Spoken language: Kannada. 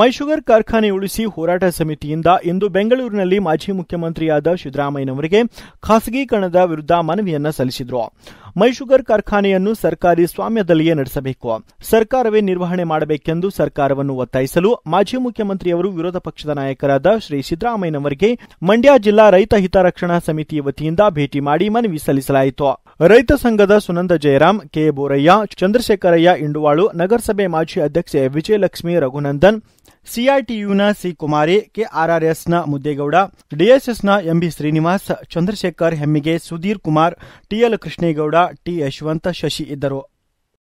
ಮೈಶುಗರ್ ಕಾರ್ಖಾನೆ ಉಳಿಸಿ ಹೋರಾಟ ಸಮಿತಿಯಿಂದ ಇಂದು ಬೆಂಗಳೂರಿನಲ್ಲಿ ಮಾಜಿ ಮುಖ್ಯಮಂತ್ರಿಯಾದ ಸಿದ್ದರಾಮಯ್ಯನವರಿಗೆ ಖಾಸಗೀಕರಣದ ವಿರುದ್ಧ ಮನವಿಯನ್ನ ಸಲ್ಲಿಸಿದ್ರು ಮೈಶುಗರ್ ಕಾರ್ಖಾನೆಯನ್ನು ಸರ್ಕಾರಿ ಸ್ವಾಮ್ಯದಲ್ಲಿಯೇ ನಡೆಸಬೇಕು ಸರ್ಕಾರವೇ ನಿರ್ವಹಣೆ ಮಾಡಬೇಕೆಂದು ಸರ್ಕಾರವನ್ನು ಒತ್ತಾಯಿಸಲು ಮಾಜಿ ಮುಖ್ಯಮಂತ್ರಿಯವರು ವಿರೋಧ ಪಕ್ಷದ ನಾಯಕರಾದ ಶ್ರೀ ಸಿದ್ದರಾಮಯ್ಯನವರಿಗೆ ಮಂಡ್ಯ ಜಿಲ್ಲಾ ರೈತ ಹಿತರಕ್ಷಣಾ ಸಮಿತಿ ವತಿಯಿಂದ ಭೇಟಿ ಮಾಡಿ ಮನವಿ ಸಲ್ಲಿಸಲಾಯಿತು ರೈತ ಸಂಘದ ಸುನಂದ ಜಯರಾಮ್ ಕೆ ಬೋರಯ್ಯ ಚಂದ್ರಶೇಖರಯ್ಯ ಇಂಡುವಾಳು ನಗರಸಭೆ ಮಾಜಿ ಅಧ್ಯಕ್ಷೆ ವಿಜಯಲಕ್ಷ್ಮಿ ರಘುನಂದನ್ ಸಿಐಟಿಯುನ ಸಿ ಕುಮಾರಿ ಕೆಆರ್ಆರ್ಎಸ್ನ ಮುದ್ದೇಗೌಡ ಡಿಎಸ್ಎಸ್ನ MB Srinivas Chandrashekhar Hemmige Sudhir Kumar TL Krishnegowda T Yashavantha Shashi ಇದ್ದರು